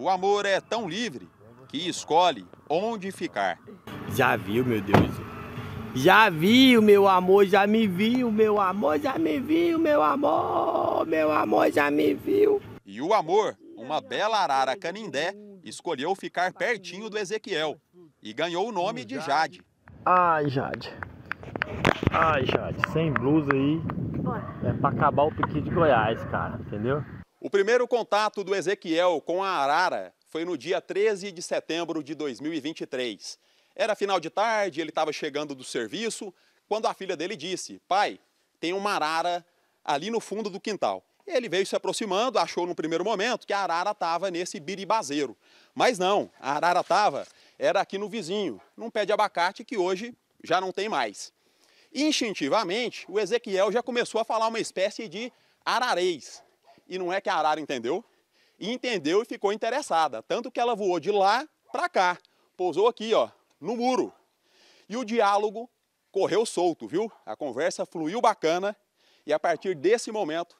O amor é tão livre que escolhe onde ficar. Já viu, meu Deus? Já viu, meu amor, já me viu, meu amor, já me viu, meu amor, meu amor, já me viu. E o amor, uma bela arara canindé, escolheu ficar pertinho do Ezequiel e ganhou o nome de Jade. Ai, Jade. Ai, Jade, sem blusa aí. É pra acabar o piqui de Goiás, cara, entendeu? O primeiro contato do Ezequiel com a arara foi no dia 13 de setembro de 2023. Era final de tarde, ele estava chegando do serviço, quando a filha dele disse: Pai, tem uma arara ali no fundo do quintal. Ele veio se aproximando, achou no primeiro momento que a arara estava nesse biribazeiro. Mas não, a arara estava, era aqui no vizinho, num pé de abacate que hoje já não tem mais. Instintivamente, o Ezequiel já começou a falar uma espécie de ararês e não é que a arara entendeu. E entendeu e ficou interessada, tanto que ela voou de lá para cá, pousou aqui, ó, no muro. E o diálogo correu solto, viu? A conversa fluiu bacana e a partir desse momento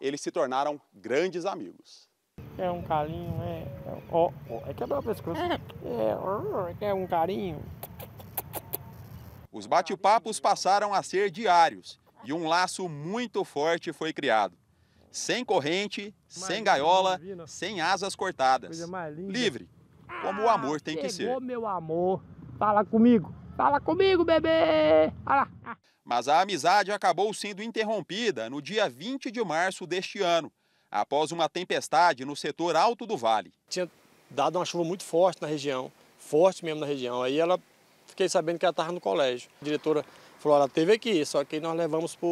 eles se tornaram grandes amigos. É um carinho, né? é. Ó, é, é, é quebrar o pescoço. É, é um carinho. Os bate-papos passaram a ser diários e um laço muito forte foi criado sem corrente, sem gaiola, divina. sem asas cortadas. Livre, como o amor tem que ser. meu amor, fala comigo, fala comigo, bebê! Fala. Ah. Mas a amizade acabou sendo interrompida no dia 20 de março deste ano, após uma tempestade no setor alto do vale. Tinha dado uma chuva muito forte na região, forte mesmo na região. Aí ela fiquei sabendo que ela estava no colégio. A diretora falou, ela teve aqui, só que nós levamos para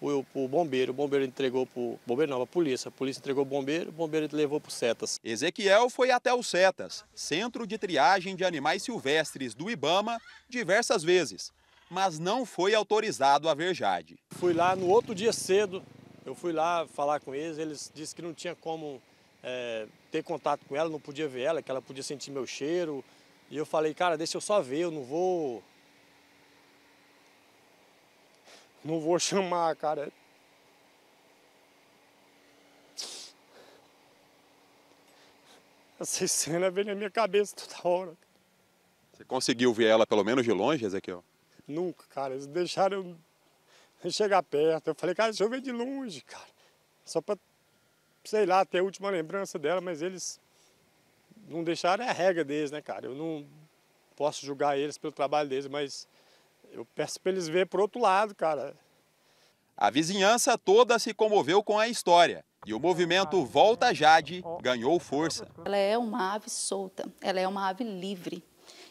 para o bombeiro, o bombeiro entregou para o bombeiro não, a polícia, a polícia entregou o bombeiro, o bombeiro levou para o Setas. Ezequiel foi até o Setas, Centro de Triagem de Animais Silvestres do Ibama, diversas vezes, mas não foi autorizado a ver Jade. Fui lá no outro dia cedo, eu fui lá falar com eles, eles disseram que não tinha como é, ter contato com ela, não podia ver ela, que ela podia sentir meu cheiro. E eu falei, cara, deixa eu só ver, eu não vou Não vou chamar, cara. Essa cena vem na minha cabeça toda hora. Você conseguiu ver ela pelo menos de longe, Ezequiel? Nunca, cara. Eles deixaram eu chegar perto. Eu falei, cara, deixa eu ver de longe, cara. Só pra, sei lá, ter a última lembrança dela, mas eles não deixaram é a regra deles, né, cara? Eu não posso julgar eles pelo trabalho deles, mas eu peço para eles verem por outro lado, cara. A vizinhança toda se comoveu com a história e o movimento ah, Volta Jade ganhou força. Ela é uma ave solta, ela é uma ave livre.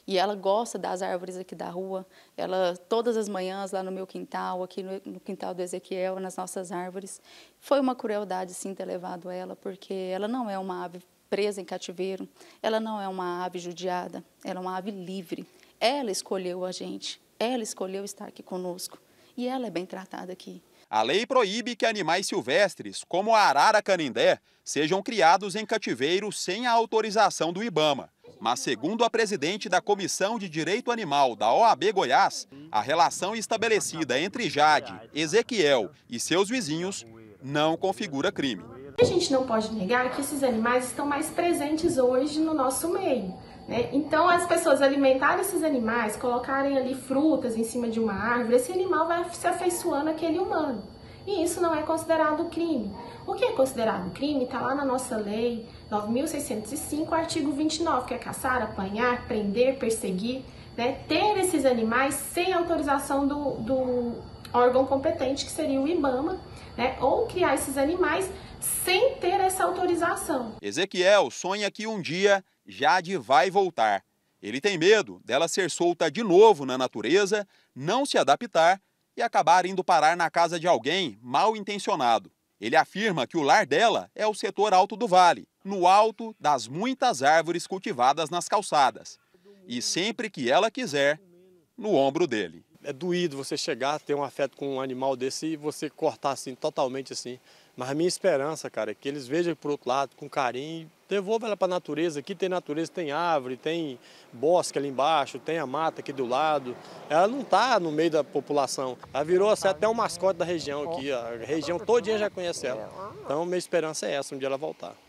E ela gosta das árvores aqui da rua. Ela, todas as manhãs, lá no meu quintal, aqui no, no quintal do Ezequiel, nas nossas árvores. Foi uma crueldade, sim, ter levado ela, porque ela não é uma ave presa em cativeiro, ela não é uma ave judiada, ela é uma ave livre. Ela escolheu a gente. Ela escolheu estar aqui conosco e ela é bem tratada aqui. A lei proíbe que animais silvestres, como a arara canindé, sejam criados em cativeiro sem a autorização do Ibama. Mas, segundo a presidente da Comissão de Direito Animal da OAB Goiás, a relação estabelecida entre Jade, Ezequiel e seus vizinhos não configura crime. A gente não pode negar que esses animais estão mais presentes hoje no nosso meio. Né? Então, as pessoas alimentarem esses animais, colocarem ali frutas em cima de uma árvore, esse animal vai se afeiçoando aquele humano. E isso não é considerado crime. O que é considerado crime está lá na nossa lei 9.605, artigo 29, que é caçar, apanhar, prender, perseguir, né? ter esses animais sem autorização do, do órgão competente, que seria o IBAMA, né? ou criar esses animais sem ter essa autorização. Ezequiel sonha que um dia Jade vai voltar. Ele tem medo dela ser solta de novo na natureza, não se adaptar e acabar indo parar na casa de alguém mal intencionado. Ele afirma que o lar dela é o setor alto do vale, no alto das muitas árvores cultivadas nas calçadas. E sempre que ela quiser, no ombro dele é doído você chegar, ter um afeto com um animal desse e você cortar assim, totalmente assim. Mas a minha esperança, cara, é que eles vejam por outro lado com carinho, devolva ela para a natureza. Aqui tem natureza, tem árvore, tem bosque ali embaixo, tem a mata aqui do lado. Ela não está no meio da população. Ela virou assim, até o um mascote da região aqui. A região todinha já conhece ela. É, então, minha esperança é essa, um dia ela voltar.